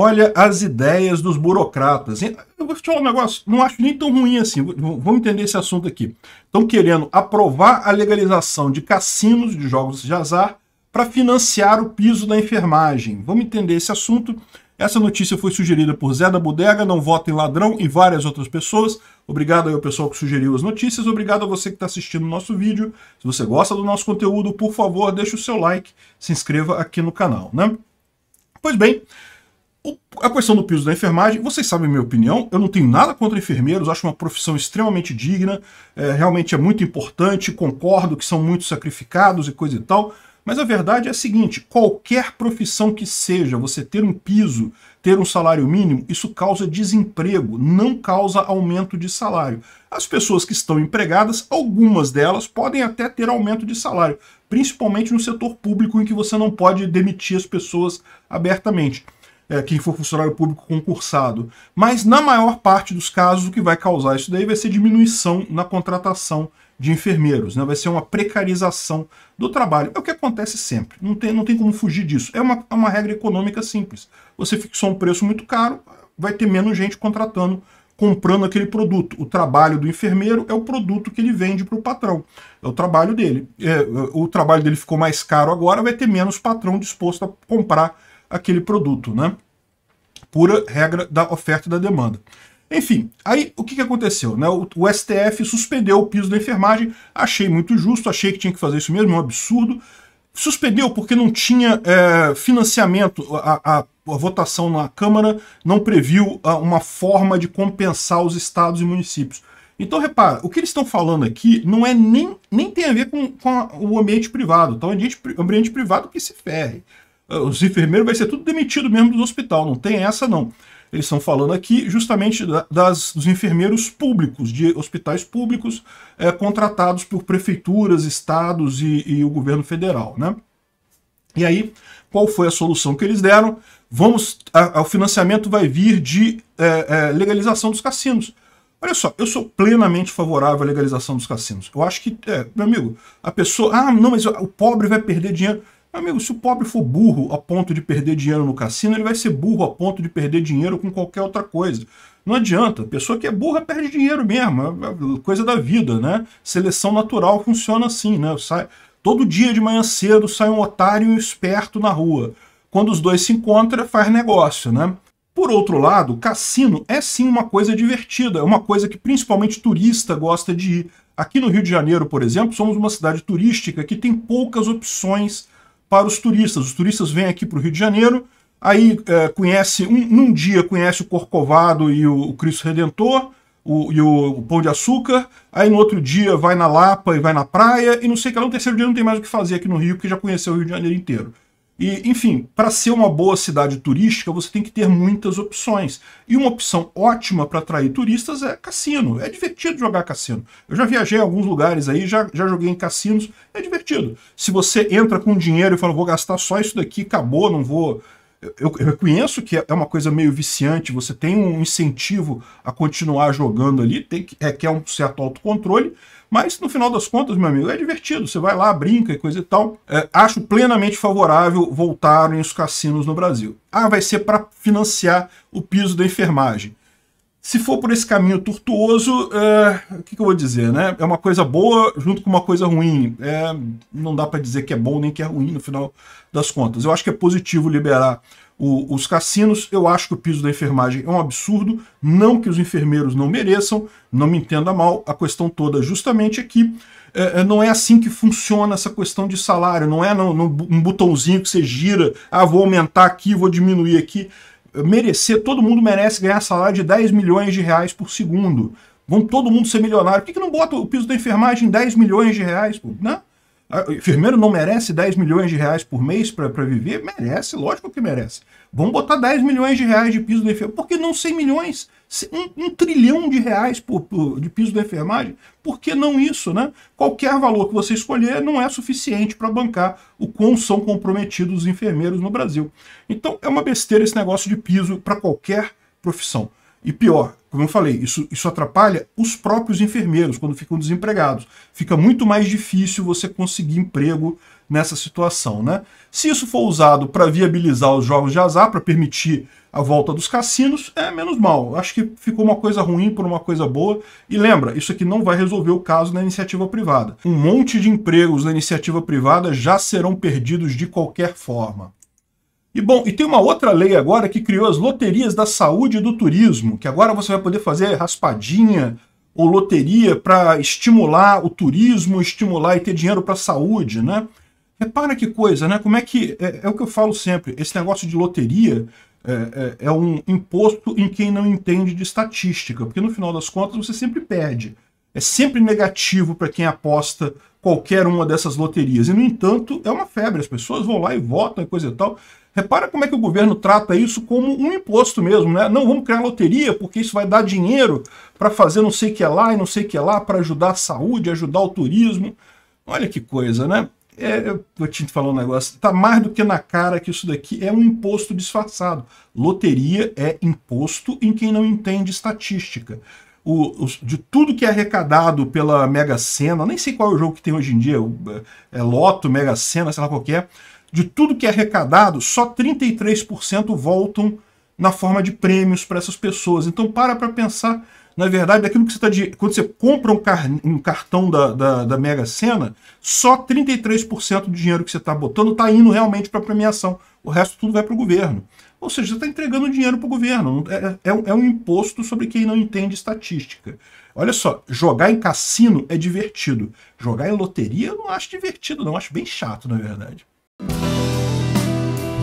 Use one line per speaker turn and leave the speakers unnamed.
Olha as ideias dos burocratas. Eu vou te falar um negócio, não acho nem tão ruim assim. Vamos entender esse assunto aqui. Estão querendo aprovar a legalização de cassinos de jogos de azar para financiar o piso da enfermagem. Vamos entender esse assunto. Essa notícia foi sugerida por Zé da Bodega, Não Vota em Ladrão e várias outras pessoas. Obrigado aí ao pessoal que sugeriu as notícias. Obrigado a você que está assistindo o nosso vídeo. Se você gosta do nosso conteúdo, por favor, deixe o seu like, se inscreva aqui no canal, né? Pois bem, a questão do piso da enfermagem, vocês sabem minha opinião, eu não tenho nada contra enfermeiros, acho uma profissão extremamente digna, é, realmente é muito importante, concordo que são muito sacrificados e coisa e tal, mas a verdade é a seguinte, qualquer profissão que seja, você ter um piso, ter um salário mínimo, isso causa desemprego, não causa aumento de salário. As pessoas que estão empregadas, algumas delas podem até ter aumento de salário, principalmente no setor público em que você não pode demitir as pessoas abertamente é, quem for funcionário público concursado. Mas na maior parte dos casos, o que vai causar isso daí vai ser diminuição na contratação de enfermeiros, né? vai ser uma precarização do trabalho. É o que acontece sempre, não tem, não tem como fugir disso. É uma, é uma regra econômica simples. Você fixou um preço muito caro, vai ter menos gente contratando, comprando aquele produto. O trabalho do enfermeiro é o produto que ele vende para o patrão, é o trabalho dele. É, o trabalho dele ficou mais caro agora, vai ter menos patrão disposto a comprar aquele produto, né? Pura regra da oferta e da demanda. Enfim, aí o que, que aconteceu? Né? O, o, STF suspendeu o piso da enfermagem, achei muito justo, achei que tinha que fazer isso mesmo, é um absurdo. Suspendeu porque não tinha é, financiamento, a, a, a, votação na Câmara não previu a, ah, uma forma de compensar os estados e municípios. Então, repara, o que eles estão falando aqui não é nem, nem tem a ver com, com o ambiente privado. Então, o ambiente, ambiente privado que se ferre. Ah, os enfermeiros vai ser tudo demitido mesmo do hospital, não tem essa não. Eles estão falando aqui justamente das, dos enfermeiros públicos, de hospitais públicos é, contratados por prefeituras, estados e, e o governo federal. Né? E aí, qual foi a solução que eles deram? Vamos, a, a, o financiamento vai vir de é, é, legalização dos cassinos. Olha só, eu sou plenamente favorável à legalização dos cassinos. Eu acho que, é, meu amigo, a pessoa, ah, não, mas o pobre vai perder dinheiro. Amigo, se o pobre for burro a ponto de perder dinheiro no cassino, ele vai ser burro a ponto de perder dinheiro com qualquer outra coisa. Não adianta, pessoa que é burra perde dinheiro mesmo, é coisa da vida, né? Seleção natural funciona assim, né? Sai, todo dia de manhã cedo sai um otário e um esperto na rua. Quando os dois se encontram, faz negócio, né? Por outro lado, cassino é sim uma coisa divertida, é uma coisa que principalmente turista gosta de ir. Aqui no Rio de Janeiro, por exemplo, somos uma cidade turística que tem poucas opções para os turistas. Os turistas vêm aqui para o Rio de Janeiro, aí é, conhece, um, num dia conhece o Corcovado e o, o Cristo Redentor, o, e o, o, Pão de Açúcar, aí no outro dia vai na Lapa e vai na praia, e não sei que lá, no terceiro dia não tem mais o que fazer aqui no Rio, porque já conheceu o Rio de Janeiro inteiro. E, enfim, para ser uma boa cidade turística, você tem que ter muitas opções. E uma opção ótima para atrair turistas é cassino. É divertido jogar cassino. Eu já viajei a alguns lugares aí, já, já joguei em cassinos, é divertido. Se você entra com dinheiro e fala, vou gastar só isso daqui, acabou, não vou eu, eu, reconheço que é, é uma coisa meio viciante, você tem um incentivo a continuar jogando ali, tem que, requer é, um certo autocontrole, mas no final das contas, meu amigo, é divertido, você vai lá, brinca e coisa e tal. É, acho plenamente favorável voltarem os cassinos no Brasil. Ah, vai ser para financiar o piso da enfermagem se for por esse caminho tortuoso, é, o que, que, eu vou dizer, né? É uma coisa boa junto com uma coisa ruim. É, não dá para dizer que é bom nem que é ruim no final das contas. Eu acho que é positivo liberar o, os cassinos. Eu acho que o piso da enfermagem é um absurdo. Não que os enfermeiros não mereçam, não me entenda mal. A questão toda justamente é que é, não é assim que funciona essa questão de salário. Não é não, um botãozinho que você gira, ah, vou aumentar aqui, vou diminuir aqui merecer, todo mundo merece ganhar salário de 10 milhões de reais por segundo. Vão todo mundo ser milionário. Por que, que não bota o piso da enfermagem em 10 milhões de reais? Né? Não? Ah, enfermeiro não merece 10 milhões de reais por mês para viver? Merece, lógico que merece. Vamos botar 10 milhões de reais de piso do enfermagem. Por que não 100 milhões? Um, um trilhão de reais por, por, de piso da enfermagem? Por que não isso, né? Qualquer valor que você escolher não é suficiente para bancar o quão são comprometidos os enfermeiros no Brasil. Então é uma besteira esse negócio de piso para qualquer profissão. E pior, como eu falei, isso, isso atrapalha os próprios enfermeiros quando ficam desempregados. Fica muito mais difícil você conseguir emprego nessa situação. Né? Se isso for usado para viabilizar os jogos de azar, para permitir a volta dos cassinos, é menos mal. Acho que ficou uma coisa ruim por uma coisa boa. E lembra, isso aqui não vai resolver o caso na iniciativa privada. Um monte de empregos na iniciativa privada já serão perdidos de qualquer forma. E bom, e tem uma outra lei agora que criou as loterias da saúde e do turismo, que agora você vai poder fazer raspadinha ou loteria para estimular o turismo, estimular e ter dinheiro para a saúde, né? Repara que coisa, né? Como é que. É, é o que eu falo sempre, esse negócio de loteria é, é, é um imposto em quem não entende de estatística, porque no final das contas você sempre perde. É sempre negativo para quem aposta qualquer uma dessas loterias. E, no entanto, é uma febre. As pessoas vão lá e votam e coisa e tal. Repara como é que o governo trata isso como um imposto mesmo, né? Não, vamos criar loteria porque isso vai dar dinheiro para fazer não sei o que lá e não sei o que lá, para ajudar a saúde, ajudar o turismo. Olha que coisa, né? É, eu, te falar um negócio, tá mais do que na cara que isso daqui é um imposto disfarçado. Loteria é imposto em quem não entende estatística. O, o, de tudo que é arrecadado pela Mega Sena, nem sei qual é o jogo que tem hoje em dia, é, é Loto, Mega Sena, sei lá qual é, de tudo que é arrecadado, só 33% voltam na forma de prêmios para essas pessoas. Então para para pensar, na verdade, daquilo que você está de. Quando você compra um, car... um cartão da, da, da, Mega Sena, só 33% do dinheiro que você está botando está indo realmente para a premiação. O resto tudo vai para o governo. Ou seja, você está entregando dinheiro para o governo. É, é, é, é um imposto sobre quem não entende estatística. Olha só, jogar em cassino é divertido. Jogar em loteria eu não acho divertido, não. Eu acho bem chato, na verdade.